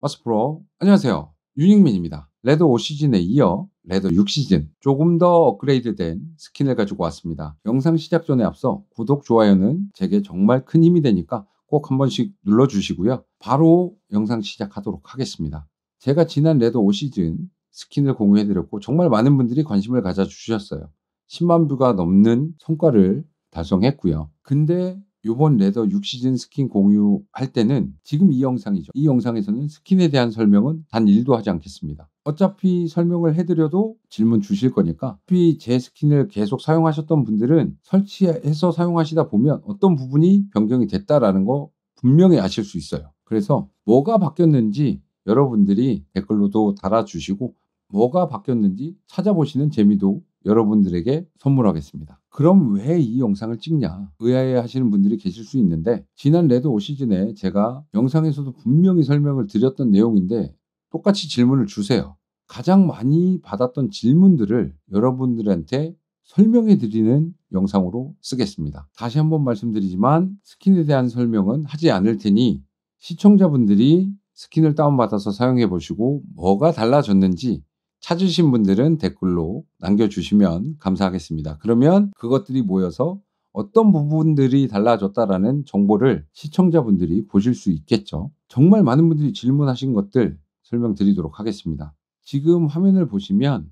마스프로 안녕하세요. 유닉맨입니다. 레드 5시즌에 이어 레드 6시즌 조금 더 업그레이드된 스킨을 가지고 왔습니다. 영상 시작 전에 앞서 구독, 좋아요는 제게 정말 큰 힘이 되니까 꼭 한 번씩 눌러주시고요. 바로 영상 시작하도록 하겠습니다. 제가 지난 레드 5시즌 스킨을 공유해드렸고 정말 많은 분들이 관심을 가져주셨어요. 10만 뷰가 넘는 성과를 달성했고요. 근데 요번 레더 6시즌 스킨 공유할 때는 지금 이 영상이죠. 이 영상에서는 스킨에 대한 설명은 단 1도 하지 않겠습니다. 어차피 설명을 해드려도 질문 주실 거니까 어차피 제 스킨을 계속 사용하셨던 분들은 설치해서 사용하시다 보면 어떤 부분이 변경이 됐다라는 거 분명히 아실 수 있어요. 그래서 뭐가 바뀌었는지 여러분들이 댓글로도 달아주시고 뭐가 바뀌었는지 찾아보시는 재미도 여러분들에게 선물하겠습니다. 그럼 왜 이 영상을 찍냐? 의아해 하시는 분들이 계실 수 있는데, 지난 레드 오시즌에 제가 영상에서도 분명히 설명을 드렸던 내용인데, 똑같이 질문을 주세요. 가장 많이 받았던 질문들을 여러분들한테 설명해 드리는 영상으로 쓰겠습니다. 다시 한번 말씀드리지만, 스킨에 대한 설명은 하지 않을 테니, 시청자분들이 스킨을 다운받아서 사용해 보시고, 뭐가 달라졌는지, 찾으신 분들은 댓글로 남겨주시면 감사하겠습니다. 그러면 그것들이 모여서 어떤 부분들이 달라졌다라는 정보를 시청자분들이 보실 수 있겠죠. 정말 많은 분들이 질문하신 것들 설명드리도록 하겠습니다. 지금 화면을 보시면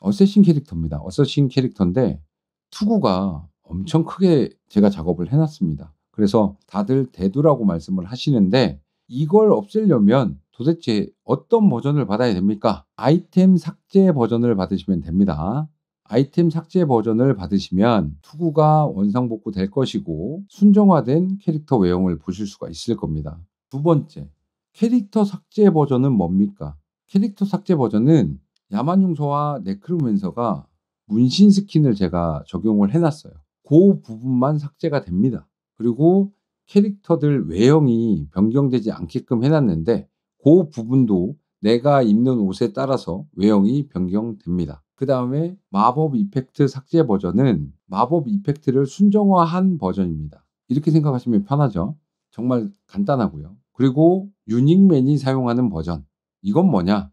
어쌔신 캐릭터입니다. 어쌔신 캐릭터인데 투구가 엄청 크게 제가 작업을 해놨습니다. 그래서 다들 대두라고 말씀을 하시는데 이걸 없애려면 도대체 어떤 버전을 받아야 됩니까? 아이템 삭제 버전을 받으시면 됩니다. 아이템 삭제 버전을 받으시면 투구가 원상복구 될 것이고 순정화된 캐릭터 외형을 보실 수가 있을 겁니다. 두 번째, 캐릭터 삭제 버전은 뭡니까? 캐릭터 삭제 버전은 야만용서와 네크로맨서가 문신 스킨을 제가 적용을 해놨어요. 그 부분만 삭제가 됩니다. 그리고 캐릭터들 외형이 변경되지 않게끔 해놨는데 그 부분도 내가 입는 옷에 따라서 외형이 변경됩니다. 그 다음에 마법 이펙트 삭제 버전은 마법 이펙트를 순정화한 버전입니다. 이렇게 생각하시면 편하죠. 정말 간단하고요. 그리고 유닉맨이 사용하는 버전. 이건 뭐냐?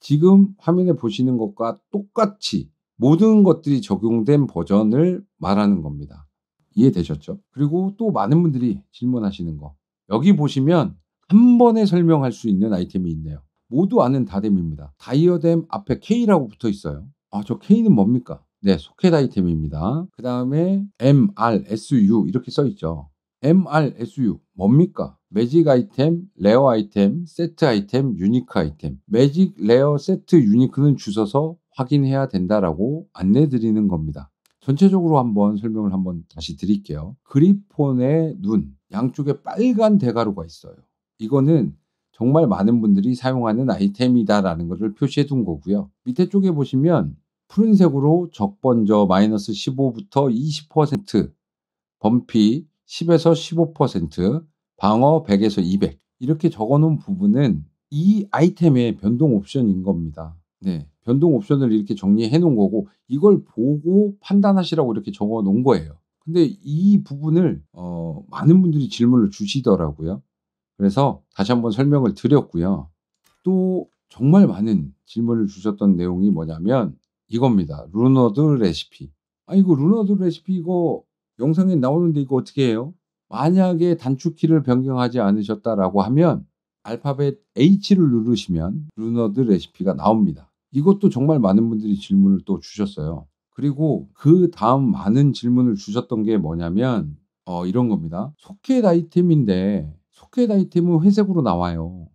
지금 화면에 보시는 것과 똑같이 모든 것들이 적용된 버전을 말하는 겁니다. 이해되셨죠? 그리고 또 많은 분들이 질문하시는 거. 여기 보시면 한 번에 설명할 수 있는 아이템이 있네요. 모두 아는 다뎀입니다. 다이어뎀 앞에 K라고 붙어 있어요. 아, 저 K는 뭡니까? 네, 소켓 아이템입니다. 그 다음에 MRSU 이렇게 써 있죠. MRSU 뭡니까? 매직 아이템, 레어 아이템, 세트 아이템, 유니크 아이템. 매직, 레어, 세트, 유니크는 주셔서 확인해야 된다라고 안내 드리는 겁니다. 전체적으로 한번 설명을 한번 다시 드릴게요. 그리폰의 눈, 양쪽에 빨간 대가루가 있어요. 이거는 정말 많은 분들이 사용하는 아이템이다라는 것을 표시해 둔 거고요. 밑에 쪽에 보시면 푸른색으로 적번저 마이너스 15부터 20% 범피 10에서 15% 방어 100에서 200 이렇게 적어 놓은 부분은 이 아이템의 변동 옵션인 겁니다. 네. 변동 옵션을 이렇게 정리해 놓은 거고 이걸 보고 판단하시라고 이렇게 적어 놓은 거예요. 근데 이 부분을 어, 많은 분들이 질문을 주시더라고요. 그래서 다시 한번 설명을 드렸고요. 또 정말 많은 질문을 주셨던 내용이 뭐냐면 이겁니다. 루너드 레시피. 아 이거 루너드 레시피 이거 영상에 나오는데 이거 어떻게 해요? 만약에 단축키를 변경하지 않으셨다라고 하면 알파벳 H를 누르시면 루너드 레시피가 나옵니다. 이것도 정말 많은 분들이 질문을 또 주셨어요. 그리고 그 다음 많은 질문을 주셨던 게 뭐냐면 어, 이런 겁니다. 소켓 아이템인데 소켓 아이템은 회색으로 나와요.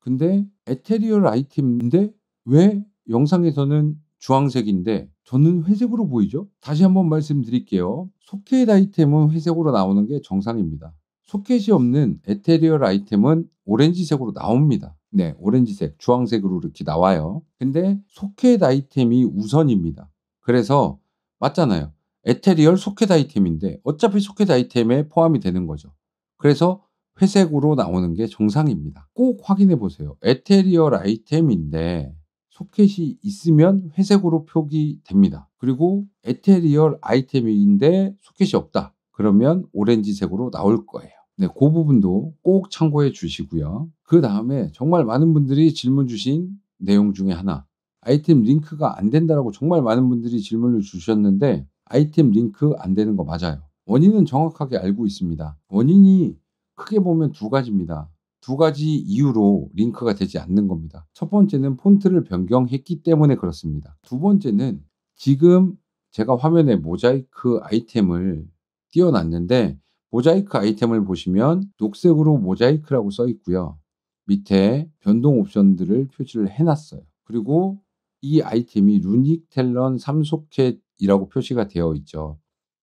근데 에테리얼 아이템인데 왜 영상에서는 주황색인데 저는 회색으로 보이죠? 다시 한번 말씀드릴게요. 소켓 아이템은 회색으로 나오는 게 정상입니다. 소켓이 없는 에테리얼 아이템은 오렌지색으로 나옵니다. 네, 오렌지색, 주황색으로 이렇게 나와요. 근데 소켓 아이템이 우선입니다. 그래서 맞잖아요. 에테리얼 소켓 아이템인데 어차피 소켓 아이템에 포함이 되는 거죠. 그래서 회색으로 나오는 게 정상입니다. 꼭 확인해 보세요. 에테리얼 아이템인데 소켓이 있으면 회색으로 표기됩니다. 그리고 에테리얼 아이템인데 소켓이 없다. 그러면 오렌지색으로 나올 거예요. 네, 그 부분도 꼭 참고해 주시고요. 그 다음에 정말 많은 분들이 질문 주신 내용 중에 하나. 아이템 링크가 안 된다라고 정말 많은 분들이 질문을 주셨는데 아이템 링크 안 되는 거 맞아요. 원인은 정확하게 알고 있습니다. 원인이 크게 보면 두 가지입니다. 두 가지 이유로 링크가 되지 않는 겁니다. 첫 번째는 폰트를 변경했기 때문에 그렇습니다. 두 번째는 지금 제가 화면에 모자이크 아이템을 띄워놨는데 모자이크 아이템을 보시면 녹색으로 모자이크라고 써 있고요. 밑에 변동 옵션들을 표시를 해놨어요. 그리고 이 아이템이 루닉 텔런 삼속캣이라고 표시가 되어 있죠.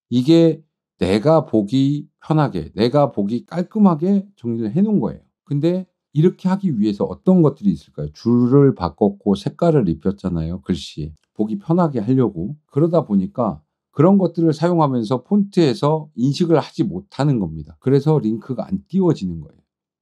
이게 내가 보기 편하게, 내가 보기 깔끔하게 정리를 해놓은 거예요. 근데 이렇게 하기 위해서 어떤 것들이 있을까요? 줄을 바꿨고 색깔을 입혔잖아요. 글씨에. 보기 편하게 하려고. 그러다 보니까 그런 것들을 사용하면서 폰트에서 인식을 하지 못하는 겁니다. 그래서 링크가 안 띄워지는 거예요.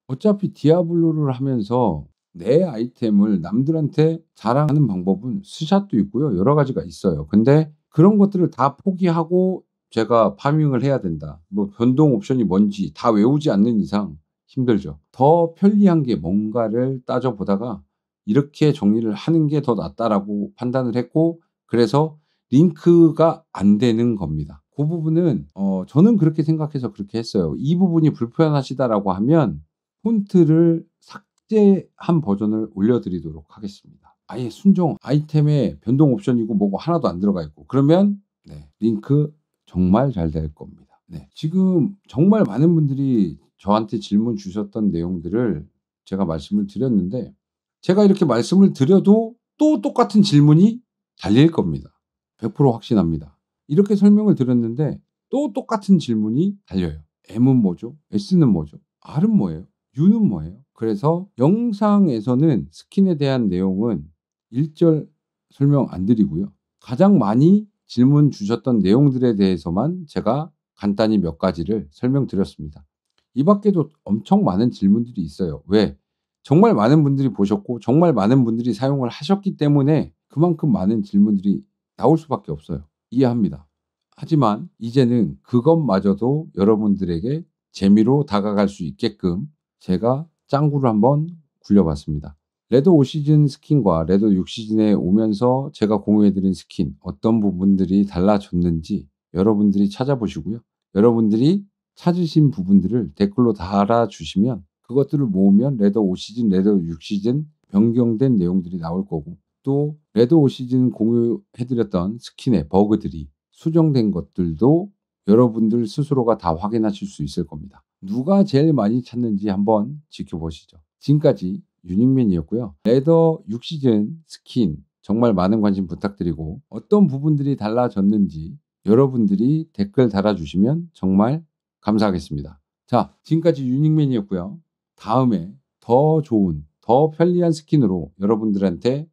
어차피 디아블로를 하면서 내 아이템을 남들한테 자랑하는 방법은 스샷도 있고요. 여러 가지가 있어요. 근데 그런 것들을 다 포기하고 제가 파밍을 해야 된다. 뭐 변동 옵션이 뭔지 다 외우지 않는 이상 힘들죠. 더 편리한 게 뭔가를 따져보다가 이렇게 정리를 하는 게 더 낫다라고 판단을 했고 그래서 링크가 안 되는 겁니다. 그 부분은 어 저는 그렇게 생각해서 그렇게 했어요. 이 부분이 불편하시다라고 하면 폰트를 삭제한 버전을 올려드리도록 하겠습니다. 아예 순정 아이템에 변동 옵션이고 뭐고 하나도 안 들어가 있고 그러면 네, 링크 정말 잘 될 겁니다. 네. 지금 정말 많은 분들이 저한테 질문 주셨던 내용들을 제가 말씀을 드렸는데 제가 이렇게 말씀을 드려도 또 똑같은 질문이 달릴 겁니다. 100% 확신합니다. 이렇게 설명을 드렸는데 또 똑같은 질문이 달려요. M은 뭐죠? S는 뭐죠? R은 뭐예요? U는 뭐예요? 그래서 영상에서는 스킨에 대한 내용은 1절 설명 안 드리고요. 가장 많이 질문 주셨던 내용들에 대해서만 제가 간단히 몇 가지를 설명드렸습니다. 이 밖에도 엄청 많은 질문들이 있어요. 왜? 정말 많은 분들이 보셨고 정말 많은 분들이 사용을 하셨기 때문에 그만큼 많은 질문들이 나올 수밖에 없어요. 이해합니다. 하지만 이제는 그것마저도 여러분들에게 재미로 다가갈 수 있게끔 제가 짱구를 한번 굴려봤습니다. 레드 5시즌 스킨과 레드 6시즌에 오면서 제가 공유해드린 스킨 어떤 부분들이 달라졌는지 여러분들이 찾아보시고요. 여러분들이 찾으신 부분들을 댓글로 달아주시면 그것들을 모으면 레드 5시즌, 레드 6시즌 변경된 내용들이 나올 거고 또레드 5시즌 공유해드렸던 스킨의 버그들이 수정된 것들도 여러분들 스스로가 다 확인하실 수 있을 겁니다. 누가 제일 많이 찾는지 한번 지켜보시죠. 지금까지 유익맨이었고요 레더 6시즌 스킨 정말 많은 관심 부탁드리고 어떤 부분들이 달라졌는지 여러분들이 댓글 달아주시면 정말 감사하겠습니다. 자, 지금까지 유닉맨이었고요. 다음에 더 좋은, 더 편리한 스킨으로 여러분들한테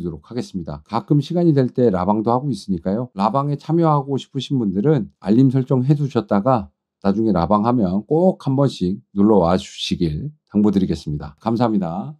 인사드리도록 하겠습니다. 가끔 시간이 될 때 라방도 하고 있으니까요. 라방에 참여하고 싶으신 분들은 알림 설정 해두셨다가 나중에 라방하면 꼭 한 번씩 눌러 와 주시길 당부드리겠습니다. 감사합니다.